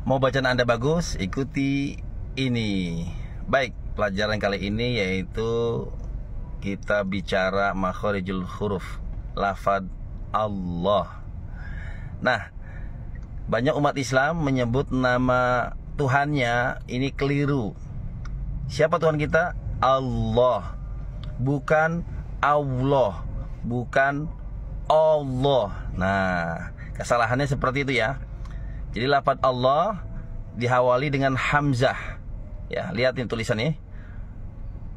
Mau bacaan Anda bagus? Ikuti ini. Baik, pelajaran kali ini yaitu kita bicara makhorijul huruf, lafad Allah. Nah, banyak umat Islam menyebut nama Tuhannya ini keliru. Siapa Tuhan kita? Allah. Bukan Allah, bukan Allah. Nah, kesalahannya seperti itu ya. Jadi Lafat Allah dihawali dengan hamzah. Ya, lihat ini tulisannya.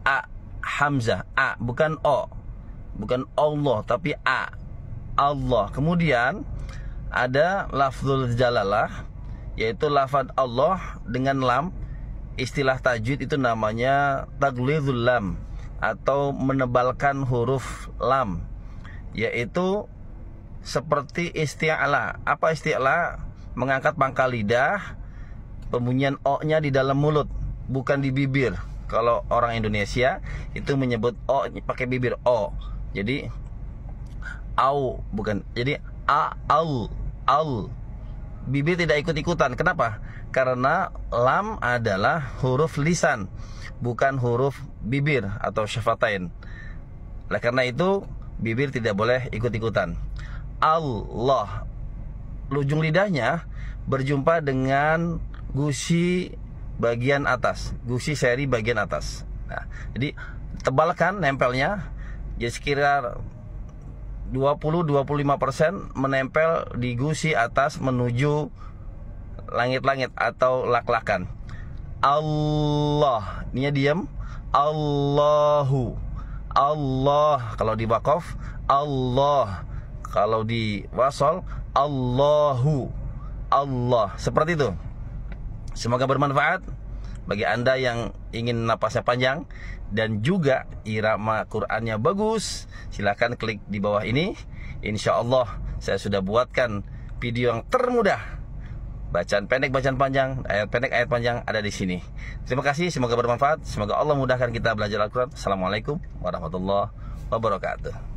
A hamzah, a bukan o. Bukan Allah tapi a. Allah. Kemudian ada lafzul jalalah yaitu Lafat Allah dengan lam. Istilah tajwid itu namanya taglidzul lam atau menebalkan huruf lam yaitu seperti isti'la. Apa isti'la? mengangkat pangkal lidah, pembunyian o-nya di dalam mulut, bukan di bibir. Kalau orang Indonesia itu menyebut o pakai bibir o. Jadi au bukan. Jadi a au au Bibir tidak ikut-ikutan. Kenapa? Karena lam adalah huruf lisan, bukan huruf bibir atau syafatain. Oleh karena itu, bibir tidak boleh ikut-ikutan. Allah ujung lidahnya berjumpa dengan gusi bagian atas, gusi seri bagian atas. Nah, jadi tebalkan nempelnya ya sekitar 20-25% menempel di gusi atas menuju langit-langit atau lak-lakan. Allah, ini ya diam. Allahu. Allah kalau di bakof Allah kalau di wasol Allahu Allah seperti itu. Semoga bermanfaat bagi Anda yang ingin napasnya panjang dan juga irama Qur'annya bagus. Silahkan klik di bawah ini. Insya Allah saya sudah buatkan video yang termudah bacaan pendek, bacaan panjang, ayat pendek, ayat panjang ada di sini. Terima kasih, semoga bermanfaat. Semoga Allah mudahkan kita belajar Al-Quran. Assalamualaikum warahmatullahi wabarakatuh.